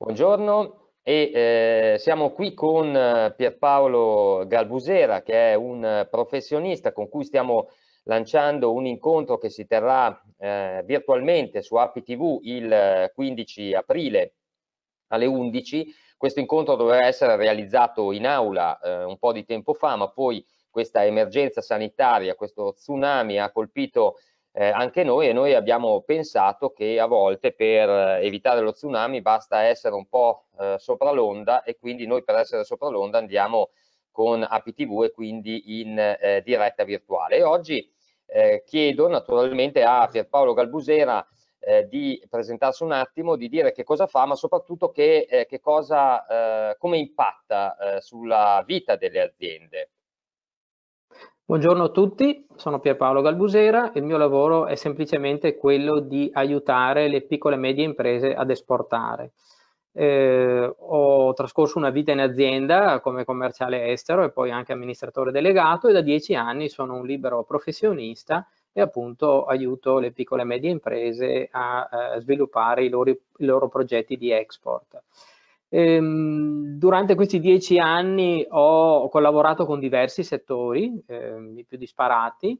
Buongiorno e eh, siamo qui con eh, Pierpaolo Galbusera che è un eh, professionista con cui stiamo lanciando un incontro che si terrà eh, virtualmente su APTV il 15 eh, aprile alle 11. Questo incontro doveva essere realizzato in aula eh, un po' di tempo fa ma poi questa emergenza sanitaria, questo tsunami ha colpito eh, anche noi e noi abbiamo pensato che a volte per eh, evitare lo tsunami basta essere un po' eh, sopra l'onda e quindi noi per essere sopra l'onda andiamo con APTV e quindi in eh, diretta virtuale. E oggi eh, chiedo naturalmente a Pierpaolo Galbusera eh, di presentarsi un attimo, di dire che cosa fa, ma soprattutto che, che cosa, come impatta sulla vita delle aziende. Buongiorno a tutti, sono Pierpaolo Galbusera e il mio lavoro è semplicemente quello di aiutare le piccole e medie imprese ad esportare. Eh, ho trascorso una vita in azienda come commerciale estero e poi anche amministratore delegato e da dieci anni sono un libero professionista e appunto aiuto le piccole e medie imprese a, a eh, sviluppare i loro, i loro progetti di export. Ehm, durante questi dieci anni ho collaborato con diversi settori, eh, i più disparati,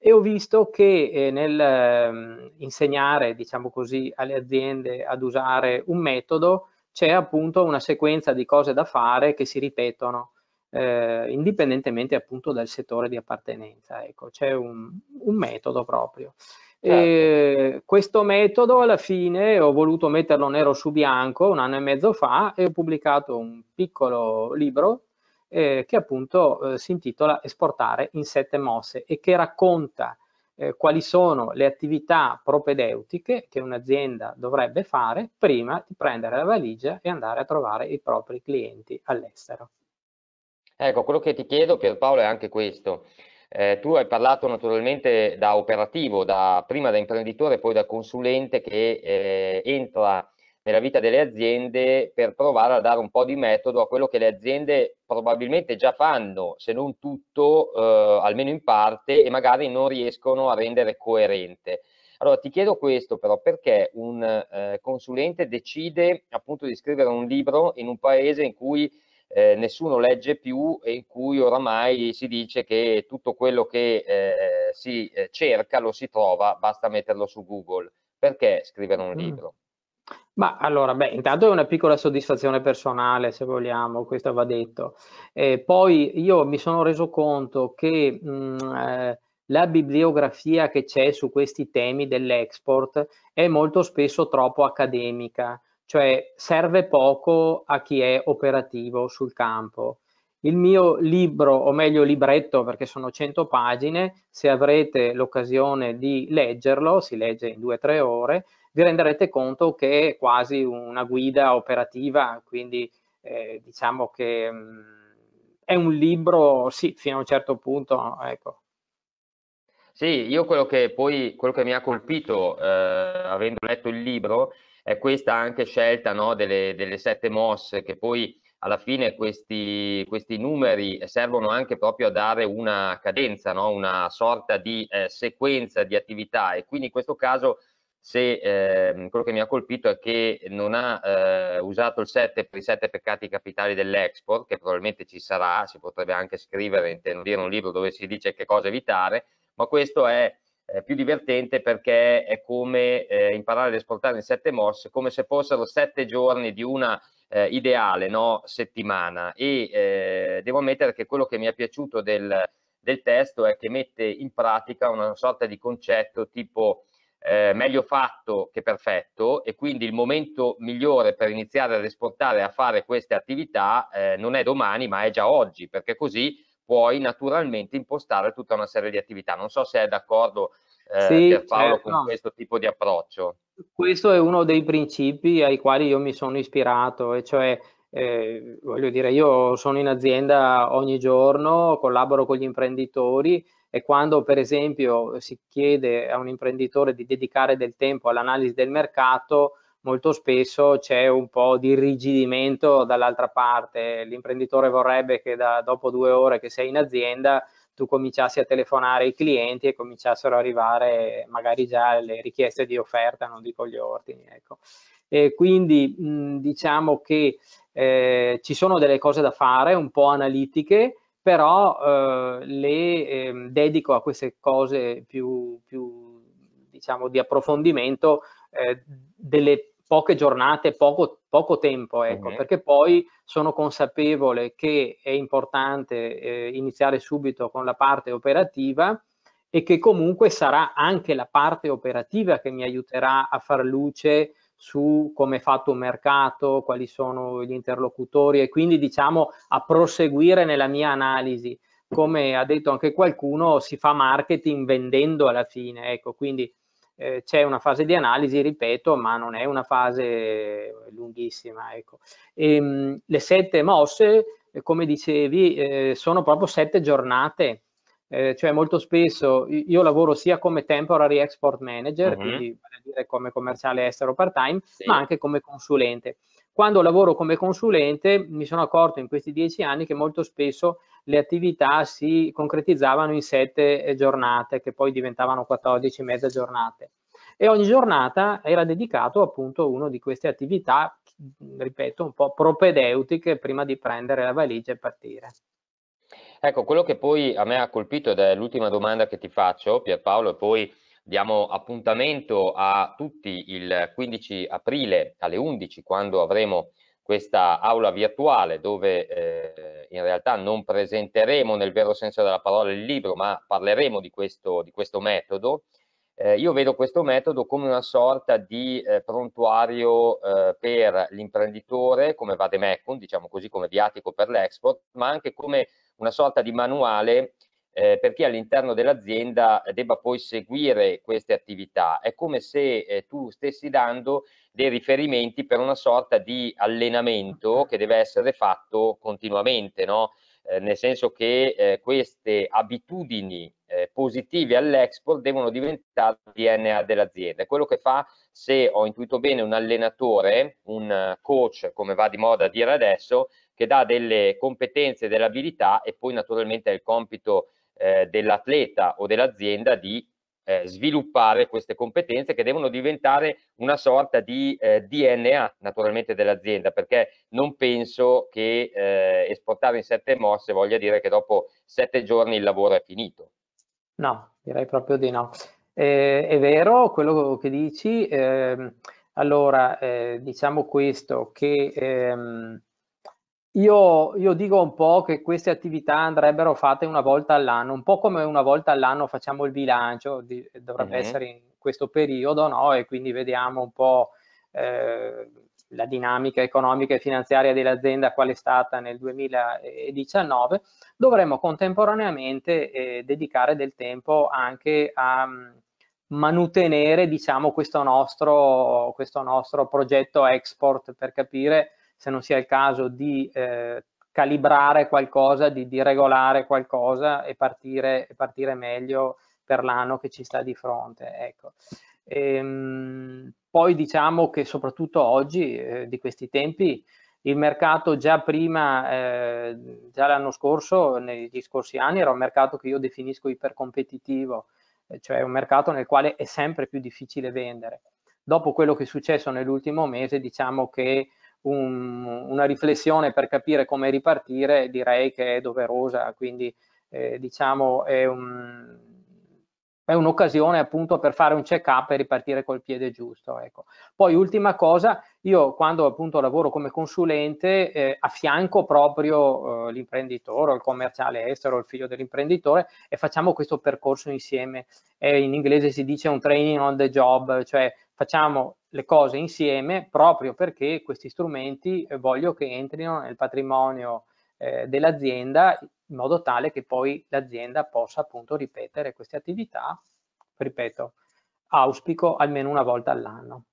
e ho visto che eh, nel eh, insegnare, diciamo così, alle aziende ad usare un metodo c'è appunto una sequenza di cose da fare che si ripetono. Eh, indipendentemente appunto dal settore di appartenenza. Ecco, c'è un, un metodo proprio. Certo. Eh, questo metodo alla fine ho voluto metterlo nero su bianco un anno e mezzo fa e ho pubblicato un piccolo libro eh, che appunto eh, si intitola Esportare in sette mosse e che racconta eh, quali sono le attività propedeutiche che un'azienda dovrebbe fare prima di prendere la valigia e andare a trovare i propri clienti all'estero. Ecco, quello che ti chiedo Pierpaolo è anche questo, eh, tu hai parlato naturalmente da operativo, da, prima da imprenditore, poi da consulente che eh, entra nella vita delle aziende per provare a dare un po' di metodo a quello che le aziende probabilmente già fanno, se non tutto, eh, almeno in parte, e magari non riescono a rendere coerente. Allora ti chiedo questo però perché un eh, consulente decide appunto di scrivere un libro in un paese in cui eh, nessuno legge più e in cui oramai si dice che tutto quello che eh, si eh, cerca lo si trova, basta metterlo su Google. Perché scrivere un mm. libro? Ma allora, beh, intanto è una piccola soddisfazione personale, se vogliamo, questo va detto. Eh, poi io mi sono reso conto che mh, mm, eh, la bibliografia che c'è su questi temi dell'export è molto spesso troppo accademica cioè serve poco a chi è operativo sul campo. Il mio libro, o meglio libretto, perché sono 100 pagine, se avrete l'occasione di leggerlo, si legge in 2-3 ore, vi renderete conto che è quasi una guida operativa, quindi eh, diciamo che mh, mm, è un libro, sì, fino a un certo punto, ecco, sì, io quello che poi quello che mi ha colpito eh, avendo letto il libro è questa anche scelta no, delle, delle, sette mosse che poi alla fine questi, questi, numeri servono anche proprio a dare una cadenza, no? una sorta di eh, sequenza di attività e quindi in questo caso se eh, quello che mi ha colpito è che non ha eh, usato il 7 per i 7 peccati capitali dell'export, che probabilmente ci sarà, si potrebbe anche scrivere, intendo dire un libro dove si dice che cosa evitare, ma questo è eh, più divertente perché è come eh, imparare ad esportare in sette mosse, come se fossero sette giorni di una eh, ideale no? settimana e eh, devo ammettere che quello che mi è piaciuto del, del, testo è che mette in pratica una sorta di concetto tipo eh, meglio fatto che perfetto e quindi il momento migliore per iniziare ad esportare a fare queste attività eh, non è domani ma è già oggi perché così puoi naturalmente impostare tutta una serie di attività. Non so se è d'accordo eh, sì, Pierpaolo certo. con questo tipo di approccio? Questo è uno dei principi ai quali io mi sono ispirato e cioè eh, voglio dire io sono in azienda ogni giorno, collaboro con gli imprenditori e quando per esempio si chiede a un imprenditore di dedicare del tempo all'analisi del mercato, molto spesso c'è un po' di irrigidimento dall'altra parte. L'imprenditore vorrebbe che da, dopo due ore che sei in azienda tu cominciassi a telefonare ai clienti e cominciassero ad arrivare magari già le richieste di offerta, non dico gli ordini. Ecco. E quindi mh, diciamo che eh, ci sono delle cose da fare, un po' analitiche, però eh, le eh, dedico a queste cose più, più diciamo, di approfondimento eh, delle poche giornate, poco, poco tempo, ecco, mm-hmm. perché poi sono consapevole che è importante eh, iniziare subito con la parte operativa e che comunque sarà anche la parte operativa che mi aiuterà a far luce su come è fatto un mercato, quali sono gli interlocutori e quindi diciamo a proseguire nella mia analisi. Come ha detto anche qualcuno, si fa marketing vendendo alla fine, ecco, quindi eh, c'è una fase di analisi, ripeto, ma non è una fase eh, lunghissima. Ecco. E, ehm, mh, le sette mosse, eh, come dicevi, eh, sono proprio sette giornate, eh, cioè molto spesso io lavoro sia come temporary export manager, uh mhm. -huh. quindi vale dire come commerciale estero part time, sì. ma anche come consulente. Quando lavoro come consulente mi sono accorto in questi dieci anni che molto spesso le attività si concretizzavano in sette eh, giornate che poi diventavano 14 mezza giornate e ogni giornata era dedicato appunto a una di queste attività, ripeto, un po' propedeutiche prima di prendere la valigia e partire. Ecco, quello che poi a me ha colpito ed è l'ultima domanda che ti faccio Pierpaolo e poi Diamo appuntamento a tutti il 15 aprile alle 11 quando avremo questa aula virtuale dove eh, in realtà non presenteremo nel vero senso della parola il libro ma parleremo di questo, di questo metodo. Eh, io vedo questo metodo come una sorta di eh, prontuario eh, per l'imprenditore come Vademecum, diciamo così come viatico per l'export, ma anche come una sorta di manuale eh, chi all'interno dell'azienda debba poi seguire queste attività. È come se eh, tu stessi dando dei riferimenti per una sorta di allenamento che deve essere fatto continuamente, no? eh, nel senso che eh, queste abitudini eh, positive all'export devono diventare DNA dell'azienda. È quello che fa, se ho intuito bene, un allenatore, un coach, come va di moda a dire adesso, che dà delle competenze, e delle abilità e poi naturalmente è il compito eh, dell'atleta o dell'azienda di eh, sviluppare queste competenze che devono diventare una sorta di eh, DNA naturalmente dell'azienda perché non penso che eh, esportare in sette mosse voglia dire che dopo sette giorni il lavoro è finito. No, direi proprio di no. Eh, è vero quello che dici, ehm, allora eh, diciamo questo che ehm, io, io, dico un po' che queste attività andrebbero fatte una volta all'anno, un po' come una volta all'anno facciamo il bilancio, di, dovrebbe uh-huh. essere in questo periodo, no? E quindi vediamo un po' eh, la dinamica economica e finanziaria dell'azienda, qual è stata nel 2019. Dovremmo contemporaneamente eh, dedicare del tempo anche a mm, manutenere, diciamo, questo nostro, questo nostro progetto export per capire se non sia il caso di eh, calibrare qualcosa, di, di, regolare qualcosa e partire, partire meglio per l'anno che ci sta di fronte. Ecco. Ehm, poi diciamo che soprattutto oggi, eh, di questi tempi, il mercato già prima, eh, già l'anno scorso, negli scorsi anni, era un mercato che io definisco ipercompetitivo, eh, cioè un mercato nel quale è sempre più difficile vendere. Dopo quello che è successo nell'ultimo mese, diciamo che un, una riflessione per capire come ripartire direi che è doverosa, quindi eh, diciamo è, un, è un'occasione appunto per fare un check up e ripartire col piede giusto. Ecco. Poi ultima cosa, io quando appunto lavoro come consulente eh, affianco proprio eh, l'imprenditore, il commerciale estero, il figlio dell'imprenditore e facciamo questo percorso insieme. Eh, in inglese si dice un training on the job, cioè facciamo le cose insieme proprio perché questi strumenti eh, voglio che entrino nel patrimonio eh, dell'azienda in modo tale che poi l'azienda possa appunto ripetere queste attività, ripeto, auspico almeno una volta all'anno.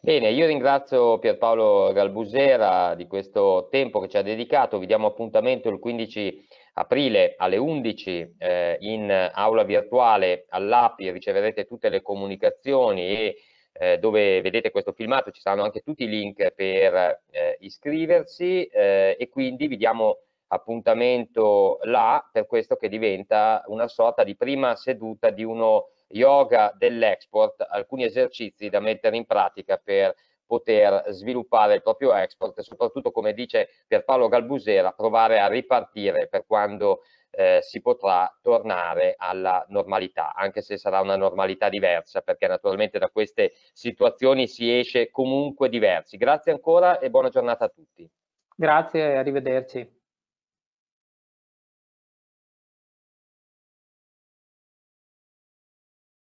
Bene, io ringrazio Pierpaolo Galbusera di questo tempo che ci ha dedicato, vi diamo appuntamento il 15 aprile alle 11 eh, in aula virtuale all'API riceverete tutte le comunicazioni e eh, dove vedete questo filmato ci saranno anche tutti i link per eh, iscriversi eh, e quindi vi diamo appuntamento là per questo che diventa una sorta di prima seduta di uno yoga dell'export, alcuni esercizi da mettere in pratica per poter sviluppare il proprio export e soprattutto, come dice Pierpaolo Galbusera, provare a ripartire per quando eh, si potrà tornare alla normalità, anche se sarà una normalità diversa, perché naturalmente da queste situazioni si esce comunque diversi. Grazie ancora e buona giornata a tutti. Grazie, arrivederci.